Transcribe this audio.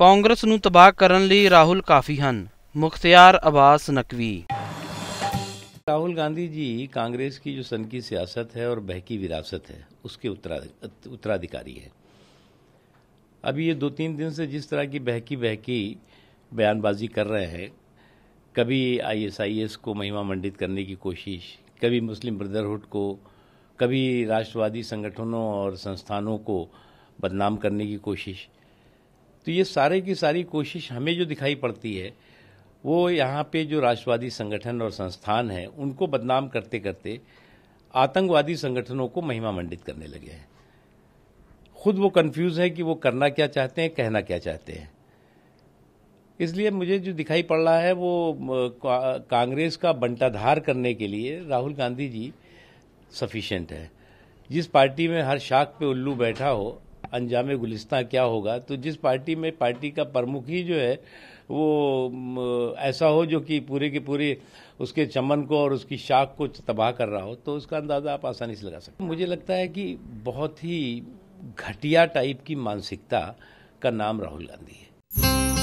कांग्रेस ਨੂੰ ਤਬਾਹ ਕਰਨ ਲਈ ਰਾਹੁਲ ਕਾਫੀ ਹਨ ਮੁਖਤਿਆਰ ਅਬਾਸ ਨਕਵੀ राहुल गांधी जी कांग्रेस की जो सन की सियासत है और बहकी विरासत है उसके उत्तराधिकारी है अभी ये दो तीन दिन से जिस तरह की बहकी बहकी बयानबाजी कर रहे हैं कभी आई आई एस एस को महिमा मंडित करने की कोशिश कभी मुस्लिम ब्रदरहुड को कभी राष्ट्रवादी संगठनों और संस्थानों को बदनाम करने की कोशिश तो ये सारे की सारी कोशिश हमें जो दिखाई पड़ती है वो यहाँ पे जो राष्ट्रवादी संगठन और संस्थान हैं उनको बदनाम करते करते आतंकवादी संगठनों को महिमा मंडित करने लगे हैं खुद वो कंफ्यूज है कि वो करना क्या चाहते हैं कहना क्या चाहते हैं इसलिए मुझे जो दिखाई पड़ रहा है वो कांग्रेस का बंटाधार करने के लिए राहुल गांधी जी सफिशेंट है जिस पार्टी में हर शाख पे उल्लू बैठा हो अंजाम गुलिस्तान क्या होगा तो जिस पार्टी में पार्टी का प्रमुख ही जो है वो ऐसा हो जो कि पूरे के पूरे उसके चमन को और उसकी शाख को तबाह कर रहा हो तो उसका अंदाज़ा आप आसानी से लगा सकते मुझे लगता है कि बहुत ही घटिया टाइप की मानसिकता का नाम राहुल गांधी है